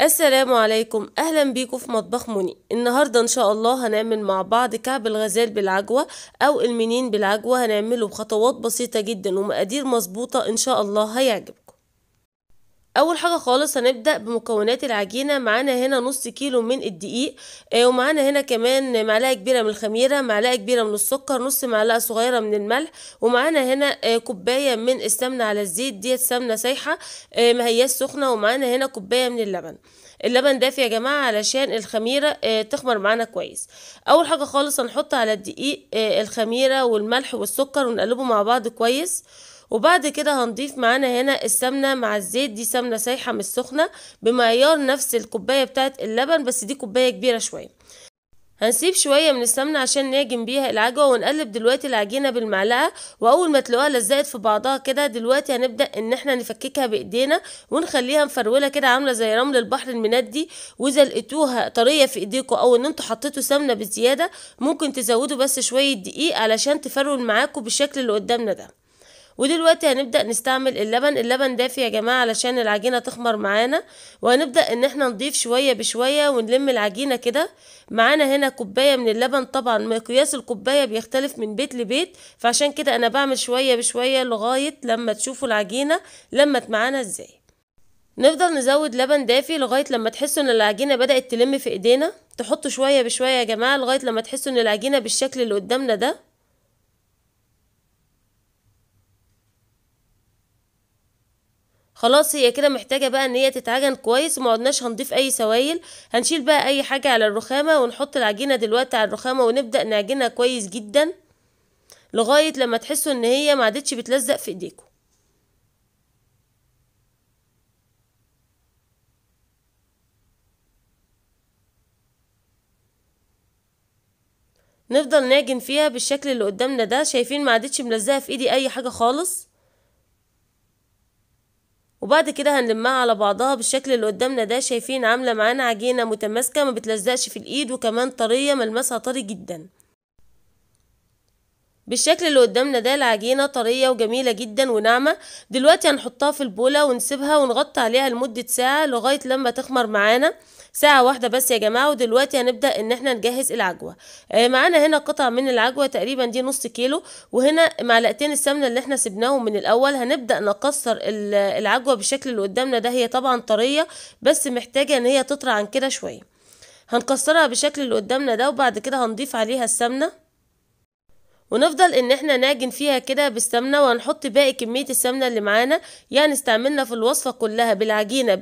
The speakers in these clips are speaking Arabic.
السلام عليكم اهلا بيكم في مطبخ مني النهاردة ان شاء الله هنعمل مع بعض كعب الغزال بالعجوة او المنين بالعجوة هنعمله بخطوات بسيطة جدا ومقادير مظبوطة ان شاء الله هيعجب اول حاجه خالص هنبدا بمكونات العجينه معانا هنا نص كيلو من الدقيق آه، ومعانا هنا كمان معلقه كبيره من الخميره معلقه كبيره من السكر نص معلقه صغيره من الملح ومعانا هنا آه، كوبايه من السمنه على الزيت ديت سمنه سايحه آه، ما هياش سخنه ومعانا هنا كوبايه من اللبن اللبن دافي يا جماعه علشان الخميره تخمر معانا كويس اول حاجه خالص هنحط على الدقيق الخميره والملح والسكر ونقلبه مع بعض كويس وبعد كده هنضيف معانا هنا السمنة مع الزيت دي سمنة سايحة مش سخنة بمعيار نفس الكوباية بتاعة اللبن بس دي كوباية كبيرة شوية هنسيب شوية من السمنة عشان نعجن بيها العجوة ونقلب دلوقتي العجينة بالمعلقة وأول ما تلاقوها لزقت في بعضها كده دلوقتي هنبدأ إن احنا نفككها بإيدينا ونخليها مفرولة كده عاملة زي رمل البحر المندي وإذا لقيتوها طرية في إيديكوا أو إن انتوا حطيتوا سمنة بزيادة ممكن تزودوا بس شوية دقيق علشان تفرول معاكوا بالشكل اللي قدامنا ده ودلوقتي هنبدأ نستعمل اللبن اللبن دافي يا جماعة علشان العجينة تخمر معانا وهنبدأ ان احنا نضيف شوية بشوية ونلم العجينة كده معانا هنا كوباية من اللبن طبعا مقياس الكوباية بيختلف من بيت لبيت فعشان كده انا بعمل شوية بشوية لغاية لما تشوفوا العجينة لمت معانا ازاي نفضل نزود لبن دافي لغاية لما تحسوا ان العجينة بدأت تلم في ايدينا تحطوا شوية بشوية يا جماعة لغاية لما تحسوا ان العجينة بالشكل اللي قدامنا ده خلاص هي كده محتاجه بقى ان هي تتعجن كويس وما عدناش هنضيف اي سوائل هنشيل بقى اي حاجه على الرخامه ونحط العجينه دلوقتي على الرخامه ونبدا نعجنها كويس جدا لغايه لما تحسوا ان هي ما عادتش بتلزق في ايديكم نفضل نعجن فيها بالشكل اللي قدامنا ده شايفين ما عادتش ملزقه في ايدي اي حاجه خالص وبعد كده هنلمها على بعضها بالشكل اللي قدامنا ده شايفين عامله معانا عجينه متماسكه ما بتلزقش في الايد وكمان طريه ملمسها طري جدا بالشكل اللي قدامنا ده العجينة طرية وجميلة جدا وناعمة دلوقتي هنحطها في البولة ونسيبها ونغطي عليها لمدة ساعة لغاية لما تخمر معانا ساعة واحدة بس يا جماعة ودلوقتي هنبدأ ان احنا نجهز العجوة آه، معانا هنا قطع من العجوة تقريبا دي نص كيلو وهنا معلقتين السمنة اللي احنا سبناهم من الاول هنبدأ نكسر العجوة بالشكل اللي قدامنا ده هي طبعا طرية بس محتاجة ان هي تطرى عن كده شوية هنكسرها بالشكل اللي قدامنا ده وبعد كده هنضيف عليها السمنة ونفضل ان احنا نعجن فيها كده بالسمنه وهنحط باقي كميه السمنه اللي معانا يعني استعملنا في الوصفه كلها بالعجينه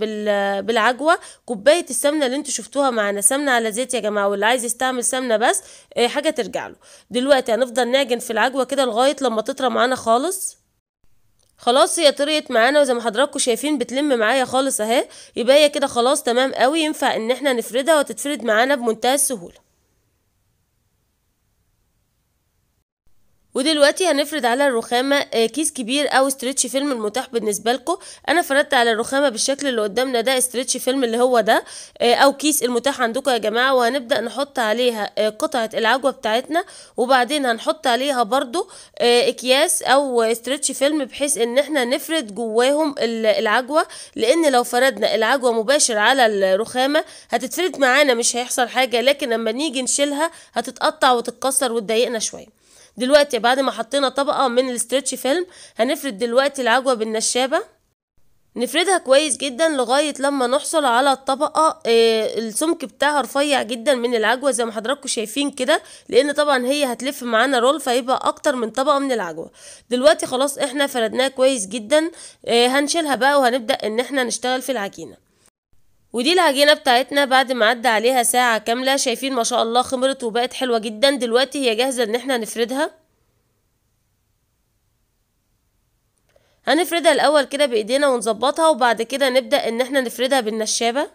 بالعجوه كوبايه السمنه اللي انتوا شفتوها معانا سمنه على زيت يا جماعه واللي عايز يستعمل سمنه بس آه، حاجه ترجع له دلوقتي هنفضل نعجن في العجوه كده لغايه لما تطرى معانا خالص خلاص هي طريت معانا وزي ما حضراتكم شايفين بتلم معايا خالص اهي يبقى هي كده خلاص تمام قوي ينفع ان احنا نفردها وتتفرد معانا بمنتهى السهوله ودلوقتي هنفرد على الرخامه آه، كيس كبير او استرتش فيلم المتاح بالنسبه لكم انا فردت على الرخامه بالشكل اللي قدامنا ده استرتش فيلم اللي هو ده آه، او كيس المتاح عندكم يا جماعه وهنبدا نحط عليها آه، قطعه العجوه بتاعتنا وبعدين هنحط عليها برضو اكياس او استرتش فيلم بحيث ان احنا نفرد جواهم العجوه لان لو فردنا العجوه مباشر على الرخامه هتتفرد معانا مش هيحصل حاجه لكن لما نيجي نشيلها هتتقطع وتتكسر وتضايقنا شويه دلوقتي بعد ما حطينا طبقة من الستريتش فيلم هنفرد دلوقتي العجوة بالنشابة نفردها كويس جدا لغاية لما نحصل على الطبقة آه السمك بتاعها رفيع جدا من العجوة زي ما حضراتكم شايفين كده لان طبعا هي هتلف معانا رول فيبقى اكتر من طبقة من العجوة دلوقتي خلاص احنا فردناها كويس جدا آه هنشيلها بقى وهنبدأ ان احنا نشتغل في العجينة ودي العجينه بتاعتنا بعد ما عدى عليها ساعه كامله شايفين ما شاء الله خمرت وبقت حلوه جدا دلوقتي هي جاهزه ان احنا نفردها هنفردها الاول كده بايدينا ونظبطها وبعد كده نبدا ان احنا نفردها بالنشابه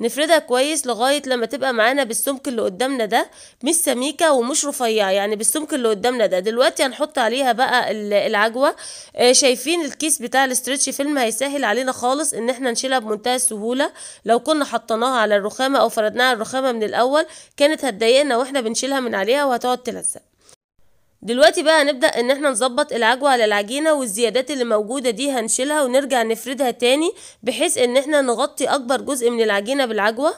نفردها كويس لغاية لما تبقى معانا بالسمك اللي قدامنا ده مش سميكة ومش رفيعة يعني بالسمك اللي قدامنا ده دلوقتي هنحط عليها بقى العجوة آه، شايفين الكيس بتاع الاسترتش فيلم هيسهل علينا خالص ان احنا نشيلها بمنتهى السهولة لو كنا حطيناها على الرخامة او فردناها على الرخامة من الاول كانت هتضايقنا واحنا بنشيلها من عليها وهتقعد تلزق دلوقتي بقى هنبدأ ان احنا نظبط العجوة على العجينة والزيادات اللي موجودة دي هنشيلها ونرجع نفردها تاني بحيث ان احنا نغطي اكبر جزء من العجينة بالعجوة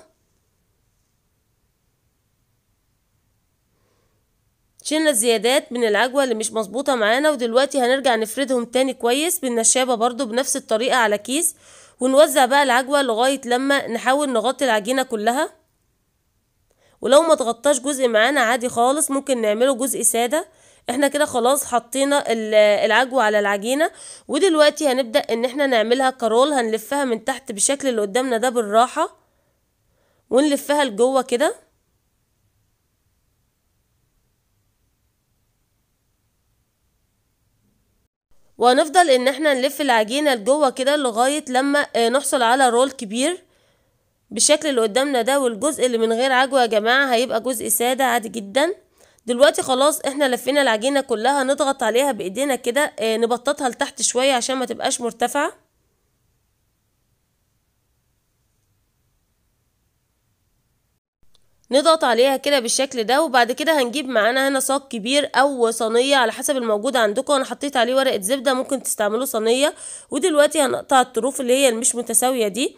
شيلنا الزيادات من العجوة اللي مش مظبوطة معانا ودلوقتي هنرجع نفردهم تاني كويس بالنشابة برضو بنفس الطريقة على كيس ونوزع بقى العجوة لغاية لما نحاول نغطي العجينة كلها ولو ما تغطاش جزء معانا عادي خالص ممكن نعمله جزء سادة احنا كده خلاص حطينا العجوة على العجينة ودلوقتي هنبدأ ان احنا نعملها كرول هنلفها من تحت بالشكل اللي قدامنا ده بالراحة ونلفها لجوه كده وهنفضل ان احنا نلف العجينة لجوه كده لغاية لما آه، نحصل على رول كبير بالشكل اللي قدامنا ده والجزء اللي من غير عجوة يا جماعة هيبقى جزء سادة عادي جدا دلوقتي خلاص احنا لفينا العجينه كلها نضغط عليها بايدينا كده اه نبططها لتحت شويه عشان ما تبقاش مرتفعه نضغط عليها كده بالشكل ده وبعد كده هنجيب معانا هنا صاج كبير او صينيه على حسب الموجود عندكم انا حطيت عليه ورقه زبده ممكن تستعملوا صينيه ودلوقتي هنقطع الطروف اللي هي المش متساويه دي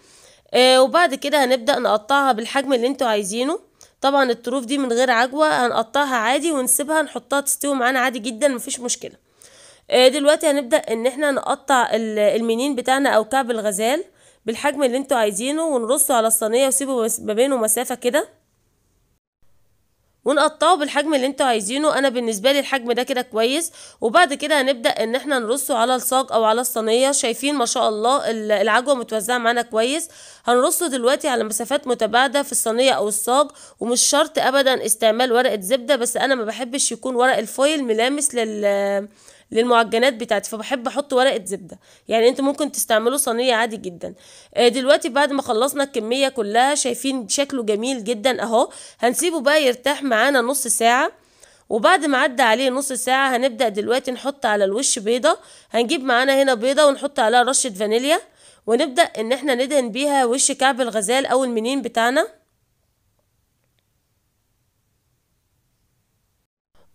آه وبعد كده هنبدا نقطعها بالحجم اللي انتوا عايزينه طبعا الطروف دي من غير عجوة هنقطعها عادي ونسيبها نحطها تستوي معانا عادي جدا مفيش مشكلة آه، دلوقتي هنبدأ ان احنا نقطع المنين بتاعنا او كعب الغزال بالحجم اللي انتوا عايزينه ونرصه على الصينية وسيبه ما بينه مسافة كده ونقطعه بالحجم اللي انتوا عايزينه انا بالنسبه لي الحجم ده كده كويس وبعد كده هنبدا ان احنا نرصه على الصاج او على الصينيه شايفين ما شاء الله العجوه متوزعه معانا كويس هنرصه دلوقتي على مسافات متباعده في الصينيه او الصاج ومش شرط ابدا استعمال ورقه زبده بس انا ما بحبش يكون ورق الفويل ملامس لل للمعجنات بتاعتي فبحب احط ورقه زبده يعني انتوا ممكن تستعملوا صينيه عادي جدا آه، دلوقتي بعد ما خلصنا الكميه كلها شايفين شكله جميل جدا اهو هنسيبه بقى يرتاح معانا نص ساعه وبعد ما عدى عليه نص ساعة هنبدأ دلوقتي نحط على الوش بيضة هنجيب معانا هنا بيضة ونحط عليها رشة فانيليا ونبدأ ان احنا ندهن بيها وش كعب الغزال او المنين بتاعنا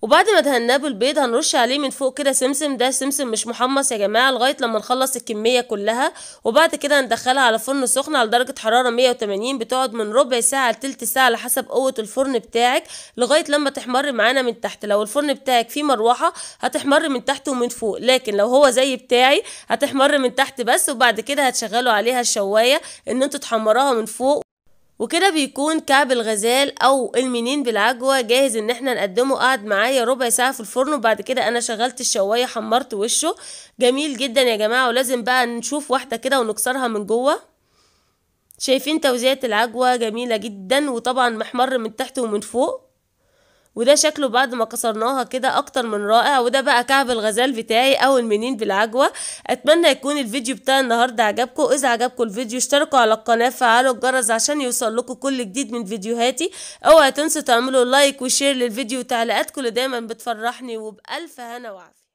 وبعد ما دهناه بالبيض هنرش عليه من فوق كده سمسم ده سمسم مش محمص يا جماعه لغايه لما نخلص الكميه كلها وبعد كده هندخلها على فرن سخن على درجه حراره 180 بتقعد من ربع ساعه لتلت ساعه على حسب قوه الفرن بتاعك لغايه لما تحمر معانا من تحت لو الفرن بتاعك فيه مروحه هتحمر من تحت ومن فوق لكن لو هو زي بتاعي هتحمر من تحت بس وبعد كده هتشغلوا عليها الشوايه ان انتوا تحمروها من فوق وكده بيكون كعب الغزال او المنين بالعجوه جاهز ان احنا نقدمه قعد معايا ربع ساعه في الفرن وبعد كده انا شغلت الشوايه حمرت وشه جميل جدا يا جماعه ولازم بقى نشوف واحده كده ونكسرها من جوه شايفين توزيعه العجوه جميله جدا وطبعا محمر من تحت ومن فوق وده شكله بعد ما كسرناها كده اكتر من رائع وده بقى كعب الغزال بتاعي او المنين بالعجوه اتمنى يكون الفيديو بتاع النهارده عجبكم اذا عجبكم الفيديو اشتركوا على القناه فعلوا الجرس عشان يوصل لكم كل جديد من فيديوهاتي اوعى تنسوا تعملوا لايك وشير للفيديو وتعليقاتكم اللي دايما بتفرحني وبالف هنا وعافيه